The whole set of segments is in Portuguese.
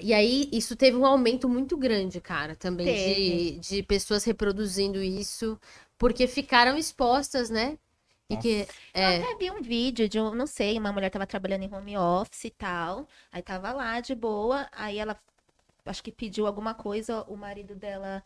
E aí, isso teve um aumento muito grande, cara, também de, de pessoas reproduzindo isso, porque ficaram expostas, né? E que, é... Eu até vi um vídeo de um, não sei, uma mulher tava trabalhando em home office e tal. Aí tava lá de boa, aí ela acho que pediu alguma coisa, o marido dela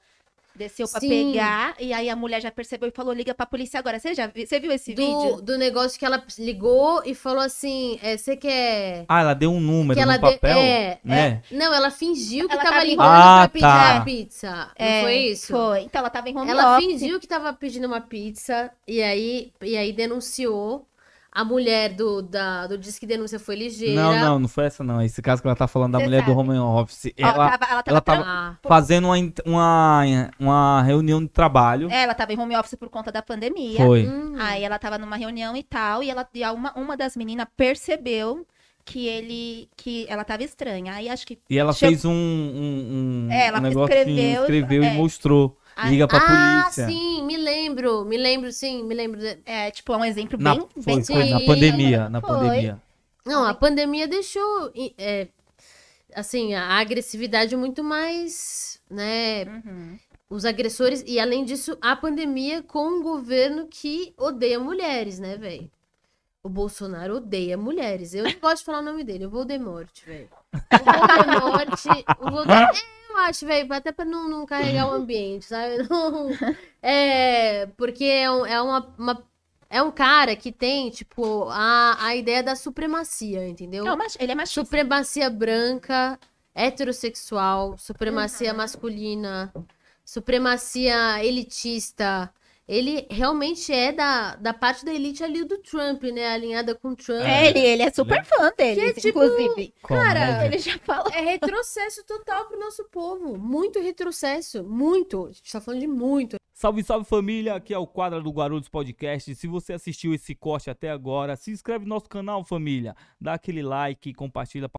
Desceu pra Sim. pegar, e aí a mulher já percebeu e falou: liga pra polícia agora. Você já viu, você viu esse do, vídeo? Do negócio que ela ligou e falou assim: é, você é, quer. Ah, ela deu um número que no papel? É, né? é, Não, ela fingiu que ela tava, tava ligando ah, pra pedir uma ah, tá. pizza. É, não foi isso? Foi. Então ela tava em Ela office. fingiu que tava pedindo uma pizza, e aí, e aí denunciou a mulher do, da, do Disque Denúncia foi ligeira. Não, não, não foi essa não. Esse caso que ela tá falando da mulher sabe. do Roman Office. Ela, ela tava, ela tava, ela tava ah. fazendo uma, uma, uma reunião de trabalho. Ela tava em home office por conta da pandemia. Foi. Hum. Aí ela tava numa reunião e tal, e, ela, e uma, uma das meninas percebeu que ele que ela tava estranha. Aí acho que. E ela chegou... fez um, um, um, é, ela um negócio escreveu, escreveu é, e mostrou. Ah, Liga pra ah, polícia. Ah, sim, me lembro, me lembro, sim, me lembro. É, tipo, é um exemplo na, bem... Foi, bem... Foi, na pandemia, na foi. pandemia. Não, a pandemia deixou, é, assim, a agressividade muito mais, né, uhum. os agressores, e além disso, a pandemia com um governo que odeia mulheres, né, velho? O Bolsonaro odeia mulheres. Eu não gosto de falar o nome dele. O Voldemort, velho. O Voldemort... o Voldemort... acho, velho, até pra não, não carregar o ambiente, sabe? Não, é, porque é, um, é uma, uma é um cara que tem, tipo, a, a ideia da supremacia, entendeu? Não, ele é machista. Supremacia branca, heterossexual, supremacia uhum. masculina, supremacia elitista, ele realmente é da, da parte da elite ali do Trump, né? Alinhada com o Trump. É, ele, ele é super ele... É fã dele, é, tipo, inclusive. Cara, ele já fala. É retrocesso total pro nosso povo. Muito retrocesso. Muito. A gente tá falando de muito. Salve, salve família! Aqui é o Quadra do Guarulhos Podcast. Se você assistiu esse corte até agora, se inscreve no nosso canal, família. Dá aquele like, compartilha.